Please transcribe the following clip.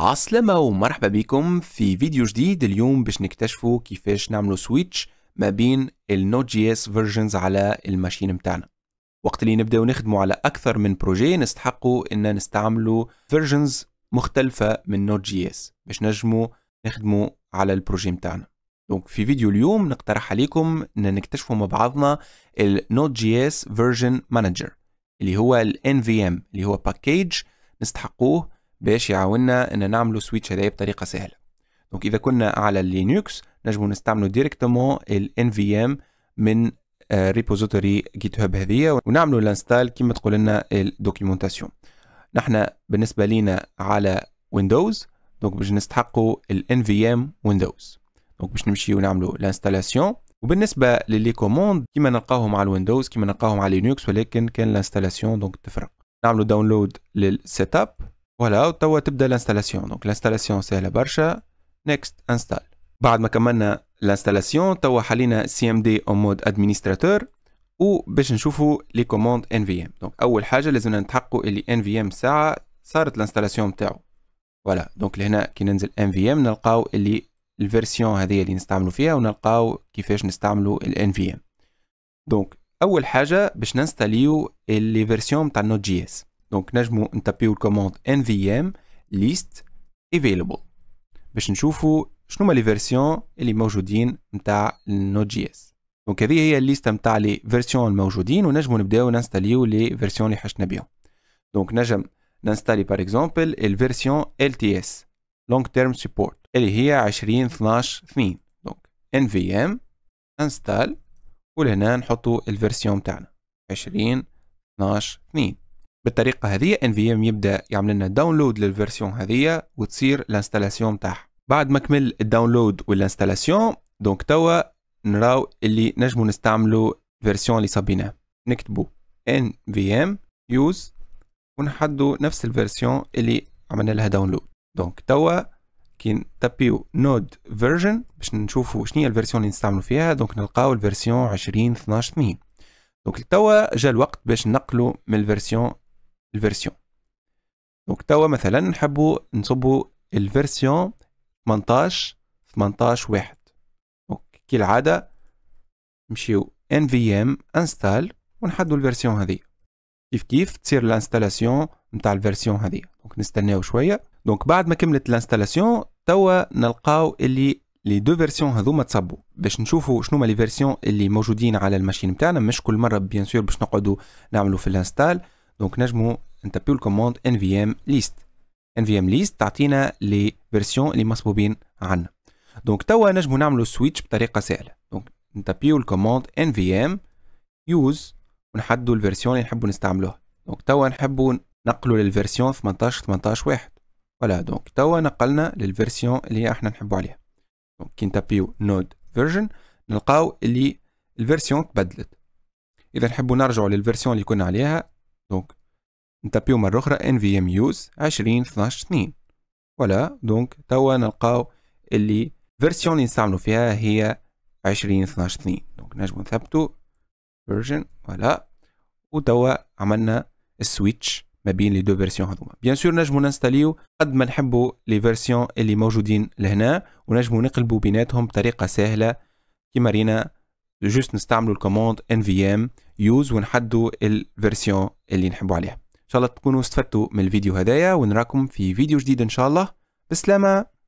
عسلامة ومرحبا بكم في فيديو جديد اليوم باش نكتشفوا كيفاش نعملوا سويتش ما بين النوت جي اس فيرجنز على الماشين متاعنا وقت اللي نبداو نخدموا على اكثر من بروجي نستحقوا ان نستعملوا فيرجنز مختلفة من نوت جي اس باش نجموا نخدموا على البروجي متاعنا دونك في فيديو اليوم نقترح عليكم ان نكتشفوا مع بعضنا النوت جي اس فيرجن مانجر اللي هو ال NVM اللي هو باكيج نستحقوه باش يعاوننا ان نعملوا سويتش هذايا بطريقه سهله دونك اذا كنا على لينكس نجمو نستعملو ديريكتومون ال NVM من ريبوزيتوري جيت هاب هذيا ونعملو الانستال كيما تقول لنا الدوكيومونتاسيون نحنا بالنسبه لينا على ويندوز دونك باش نستحقوا ال NVM ويندوز دونك باش نمشيو نعملو الانستالاسيون وبالنسبه للي كوموند كيما نلقاهم على الويندوز كيما نلقاهم على لينكس ولكن كان الانستالاسيون دونك تفرق نعملو داونلود للسيت اب فوالا وتوا تبدا الانستالاسيون دونك الانستالاسيون سهله برشا نيكست انستال بعد ما كملنا الانستالاسيون توا حلينا سي ام دي اون مود ادمينستراتور باش نشوفوا لي كوموند ان في ام دونك اول حاجه لازمنا نتحقو اللي ان في ام ساعه صارت الانستالاسيون نتاعو فوالا دونك لهنا كي ننزل ان في ام نلقاو اللي الفيرسيون هذه اللي نستعملوا فيها ونلقاو كيفاش نستعملوا الان في ام دونك اول حاجه باش ننستاليو اللي فيرسيون تاع نوت جي اس دونك نجمو نتابيو الكوموند nvm list available باش نشوفو شنو هما لي فيرسيون اللي موجودين نتاع النوت جي اس دونك هذه هي الليستة نتاع لي فيرسيون الموجودين ونجمو نبداو نستاليو لي فيرسيون اللي حشنا بيهم دونك نجم نستالي بار اكزومبل الفيرسيون ال تي اس لونج تيرم سبورت اللي هي 20 12 2 دونك ان في ام انستال ولهنا نحطو الفيرسيون تاعنا 20 12 2 بالطريقه هذه ان في ام يبدا يعمل لنا داونلود للفيرسيون هذه وتصير الانستالاسيون تاعها بعد ما كمل الداونلود والانستالاسيون دونك توا نراو اللي نجمو نستعملو فيرسيون اللي صبيناه نكتبو ان في ام يوز ونحدو نفس الفيرسيون اللي عملنا لها داونلود دونك توا كي تابيو نود فيرجن باش نشوفو شنو هي الفيرسيون اللي نستعملو فيها دونك نلقاو الفيرسيون 20 12 2 دونك توا جا الوقت باش نقلو من الفيرسيون الفيرسيون دونك توا مثلا نحبوا نصبوا الفيرسيون 18 18 واحد دونك كي العاده نمشيو nvm install ونحدوا الفيرسيون هذه كيف كيف تصير الانستالاسيون نتاع الفيرسيون هذه دونك نستناو شويه دونك بعد ما كملت الانستالاسيون توا نلقاو اللي لي دو فيرسيون هذوما تصبوا باش نشوفوا شنو هما لي فيرسيون اللي موجودين على الماشين نتاعنا مش كل مره بيان سور باش نقعدوا نعملوا في الانستال دونك نجمو نتبيو الكوموند nvm list nvm list تعطينا لي فيرسيون اللي مصبوبين عنا دونك توا نجمو نعملو سويتش بطريقه سهله دونك نتبيو الكوموند nvm use ونحددو الفيرسيون اللي نحبو نستعملوها دونك توا نحبو نقلو للفيرسيون 18 18 واحد فوالا دونك توا نقلنا للفيرسيون اللي احنا نحبو عليها دونك كي نتبيو نود فيرجن نلقاو اللي الفيرسيون تبدلت اذا نحبو نرجعو للفيرسيون اللي كنا عليها دونك نتابيو مرة أخرى يوز 20 12 2 ولا دونك توا نلقاو اللي فيرسيون اللي نستعملو فيها هي 20 12 2 دونك نجمو نثبتو فيرجن ولا وتوا عملنا السويتش ما بين لي دو فيرسيون هذوما بيان سور نجمو نستاليو قد ما نحبو لي فيرسيون اللي موجودين لهنا ونجمو نقلبو بيناتهم بطريقه سهله كيما رينا جوست نستعملو الكوموند إم يوز ونحدوا الفيرسيون اللي نحبوا عليها ان شاء الله تكونوا استفدتوا من الفيديو هدايا ونراكم في فيديو جديد ان شاء الله بسلامه